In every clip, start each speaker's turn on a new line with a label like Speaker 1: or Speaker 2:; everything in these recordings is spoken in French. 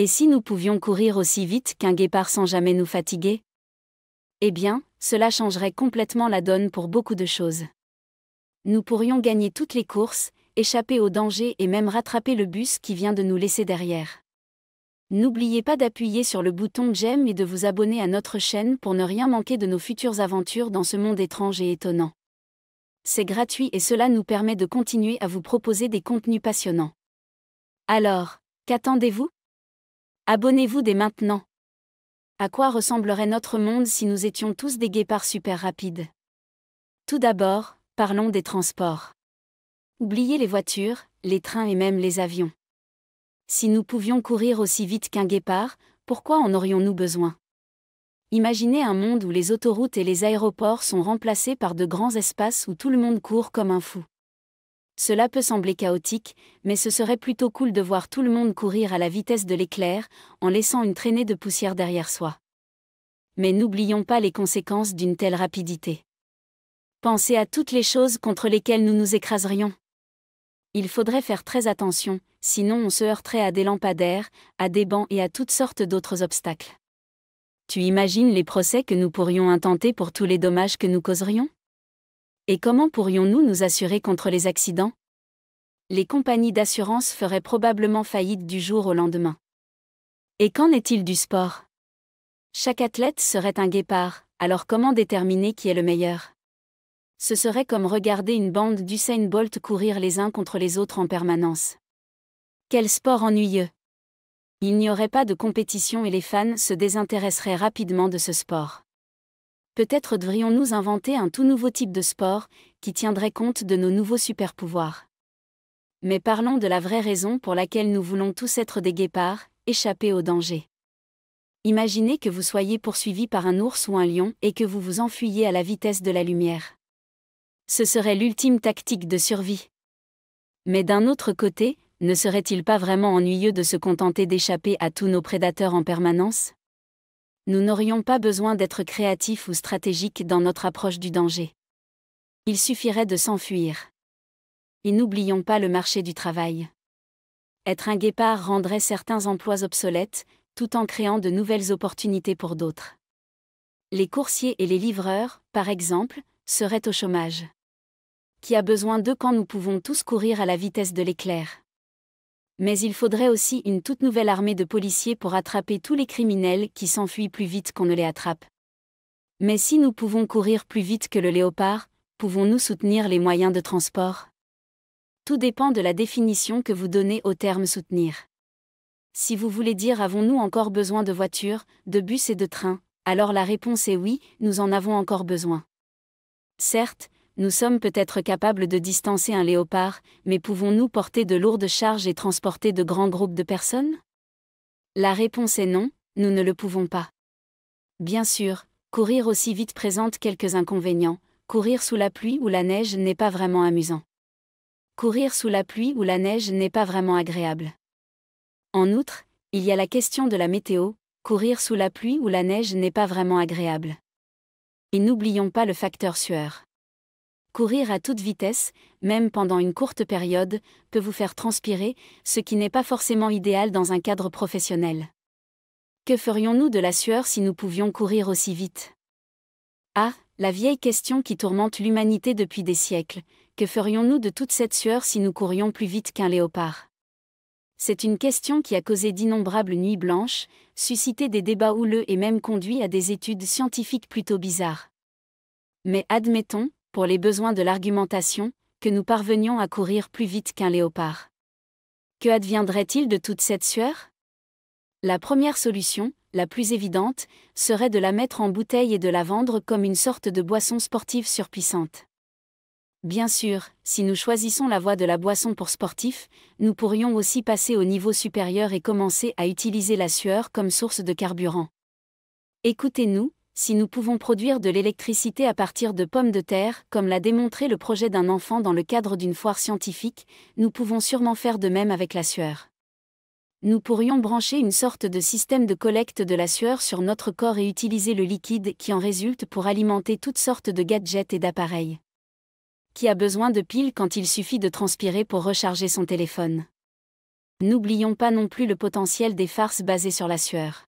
Speaker 1: Et si nous pouvions courir aussi vite qu'un guépard sans jamais nous fatiguer Eh bien, cela changerait complètement la donne pour beaucoup de choses. Nous pourrions gagner toutes les courses, échapper aux dangers et même rattraper le bus qui vient de nous laisser derrière. N'oubliez pas d'appuyer sur le bouton j'aime et de vous abonner à notre chaîne pour ne rien manquer de nos futures aventures dans ce monde étrange et étonnant. C'est gratuit et cela nous permet de continuer à vous proposer des contenus passionnants. Alors, qu'attendez-vous Abonnez-vous dès maintenant. À quoi ressemblerait notre monde si nous étions tous des guépards super rapides Tout d'abord, parlons des transports. Oubliez les voitures, les trains et même les avions. Si nous pouvions courir aussi vite qu'un guépard, pourquoi en aurions-nous besoin Imaginez un monde où les autoroutes et les aéroports sont remplacés par de grands espaces où tout le monde court comme un fou. Cela peut sembler chaotique, mais ce serait plutôt cool de voir tout le monde courir à la vitesse de l'éclair, en laissant une traînée de poussière derrière soi. Mais n'oublions pas les conséquences d'une telle rapidité. Pensez à toutes les choses contre lesquelles nous nous écraserions. Il faudrait faire très attention, sinon on se heurterait à des lampadaires, à des bancs et à toutes sortes d'autres obstacles. Tu imagines les procès que nous pourrions intenter pour tous les dommages que nous causerions Et comment pourrions-nous nous assurer contre les accidents Les compagnies d'assurance feraient probablement faillite du jour au lendemain. Et qu'en est-il du sport Chaque athlète serait un guépard, alors comment déterminer qui est le meilleur ce serait comme regarder une bande d'Usain Bolt courir les uns contre les autres en permanence. Quel sport ennuyeux Il n'y aurait pas de compétition et les fans se désintéresseraient rapidement de ce sport. Peut-être devrions-nous inventer un tout nouveau type de sport, qui tiendrait compte de nos nouveaux super-pouvoirs. Mais parlons de la vraie raison pour laquelle nous voulons tous être des guépards, échapper au danger. Imaginez que vous soyez poursuivi par un ours ou un lion et que vous vous enfuyez à la vitesse de la lumière ce serait l'ultime tactique de survie. Mais d'un autre côté, ne serait-il pas vraiment ennuyeux de se contenter d'échapper à tous nos prédateurs en permanence Nous n'aurions pas besoin d'être créatifs ou stratégiques dans notre approche du danger. Il suffirait de s'enfuir. Et n'oublions pas le marché du travail. Être un guépard rendrait certains emplois obsolètes, tout en créant de nouvelles opportunités pour d'autres. Les coursiers et les livreurs, par exemple, seraient au chômage qui a besoin d'eux quand nous pouvons tous courir à la vitesse de l'éclair. Mais il faudrait aussi une toute nouvelle armée de policiers pour attraper tous les criminels qui s'enfuient plus vite qu'on ne les attrape. Mais si nous pouvons courir plus vite que le léopard, pouvons-nous soutenir les moyens de transport Tout dépend de la définition que vous donnez au terme soutenir. Si vous voulez dire avons-nous encore besoin de voitures, de bus et de trains, alors la réponse est oui, nous en avons encore besoin. Certes, nous sommes peut-être capables de distancer un léopard, mais pouvons-nous porter de lourdes charges et transporter de grands groupes de personnes La réponse est non, nous ne le pouvons pas. Bien sûr, courir aussi vite présente quelques inconvénients, courir sous la pluie ou la neige n'est pas vraiment amusant. Courir sous la pluie ou la neige n'est pas vraiment agréable. En outre, il y a la question de la météo, courir sous la pluie ou la neige n'est pas vraiment agréable. Et n'oublions pas le facteur sueur. Courir à toute vitesse, même pendant une courte période, peut vous faire transpirer, ce qui n'est pas forcément idéal dans un cadre professionnel. Que ferions-nous de la sueur si nous pouvions courir aussi vite Ah, la vieille question qui tourmente l'humanité depuis des siècles, que ferions-nous de toute cette sueur si nous courions plus vite qu'un léopard c'est une question qui a causé d'innombrables nuits blanches, suscité des débats houleux et même conduit à des études scientifiques plutôt bizarres. Mais admettons, pour les besoins de l'argumentation, que nous parvenions à courir plus vite qu'un léopard. Que adviendrait-il de toute cette sueur La première solution, la plus évidente, serait de la mettre en bouteille et de la vendre comme une sorte de boisson sportive surpuissante. Bien sûr, si nous choisissons la voie de la boisson pour sportif, nous pourrions aussi passer au niveau supérieur et commencer à utiliser la sueur comme source de carburant. Écoutez-nous, si nous pouvons produire de l'électricité à partir de pommes de terre, comme l'a démontré le projet d'un enfant dans le cadre d'une foire scientifique, nous pouvons sûrement faire de même avec la sueur. Nous pourrions brancher une sorte de système de collecte de la sueur sur notre corps et utiliser le liquide qui en résulte pour alimenter toutes sortes de gadgets et d'appareils. Qui a besoin de piles quand il suffit de transpirer pour recharger son téléphone N'oublions pas non plus le potentiel des farces basées sur la sueur.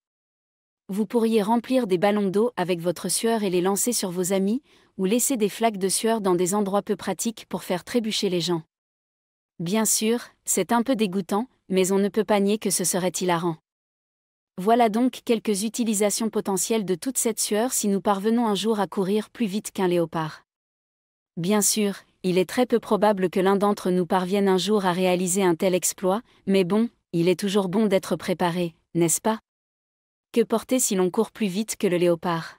Speaker 1: Vous pourriez remplir des ballons d'eau avec votre sueur et les lancer sur vos amis, ou laisser des flaques de sueur dans des endroits peu pratiques pour faire trébucher les gens. Bien sûr, c'est un peu dégoûtant, mais on ne peut pas nier que ce serait hilarant. Voilà donc quelques utilisations potentielles de toute cette sueur si nous parvenons un jour à courir plus vite qu'un léopard. Bien sûr, il est très peu probable que l'un d'entre nous parvienne un jour à réaliser un tel exploit, mais bon, il est toujours bon d'être préparé, n'est-ce pas que porter si l'on court plus vite que le léopard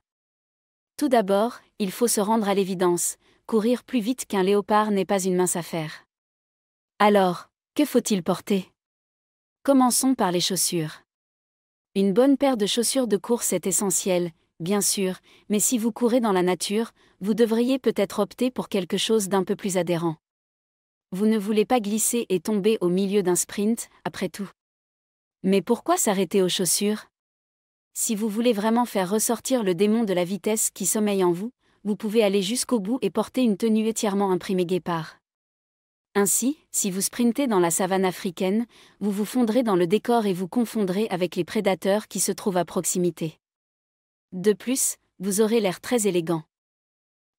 Speaker 1: Tout d'abord, il faut se rendre à l'évidence, courir plus vite qu'un léopard n'est pas une mince affaire. Alors, que faut-il porter Commençons par les chaussures. Une bonne paire de chaussures de course est essentielle, bien sûr, mais si vous courez dans la nature, vous devriez peut-être opter pour quelque chose d'un peu plus adhérent. Vous ne voulez pas glisser et tomber au milieu d'un sprint, après tout. Mais pourquoi s'arrêter aux chaussures si vous voulez vraiment faire ressortir le démon de la vitesse qui sommeille en vous, vous pouvez aller jusqu'au bout et porter une tenue entièrement imprimée guépard. Ainsi, si vous sprintez dans la savane africaine, vous vous fondrez dans le décor et vous confondrez avec les prédateurs qui se trouvent à proximité. De plus, vous aurez l'air très élégant.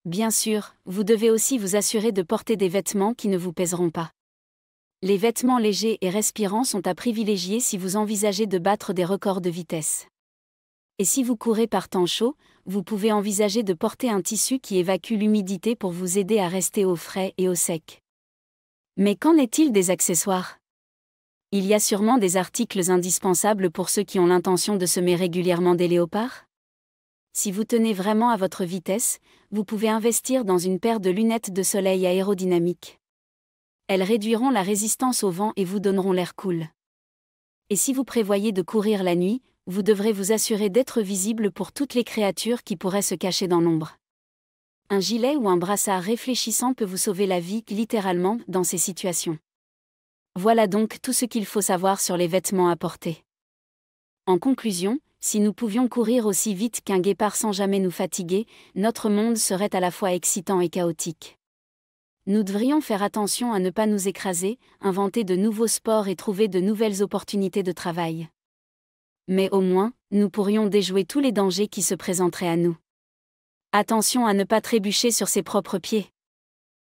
Speaker 1: Bien sûr, vous devez aussi vous assurer de porter des vêtements qui ne vous pèseront pas. Les vêtements légers et respirants sont à privilégier si vous envisagez de battre des records de vitesse et si vous courez par temps chaud, vous pouvez envisager de porter un tissu qui évacue l'humidité pour vous aider à rester au frais et au sec. Mais qu'en est-il des accessoires Il y a sûrement des articles indispensables pour ceux qui ont l'intention de semer régulièrement des léopards Si vous tenez vraiment à votre vitesse, vous pouvez investir dans une paire de lunettes de soleil aérodynamiques. Elles réduiront la résistance au vent et vous donneront l'air cool. Et si vous prévoyez de courir la nuit, vous devrez vous assurer d'être visible pour toutes les créatures qui pourraient se cacher dans l'ombre. Un gilet ou un brassard réfléchissant peut vous sauver la vie, littéralement, dans ces situations. Voilà donc tout ce qu'il faut savoir sur les vêtements à porter. En conclusion, si nous pouvions courir aussi vite qu'un guépard sans jamais nous fatiguer, notre monde serait à la fois excitant et chaotique. Nous devrions faire attention à ne pas nous écraser, inventer de nouveaux sports et trouver de nouvelles opportunités de travail mais au moins, nous pourrions déjouer tous les dangers qui se présenteraient à nous. Attention à ne pas trébucher sur ses propres pieds.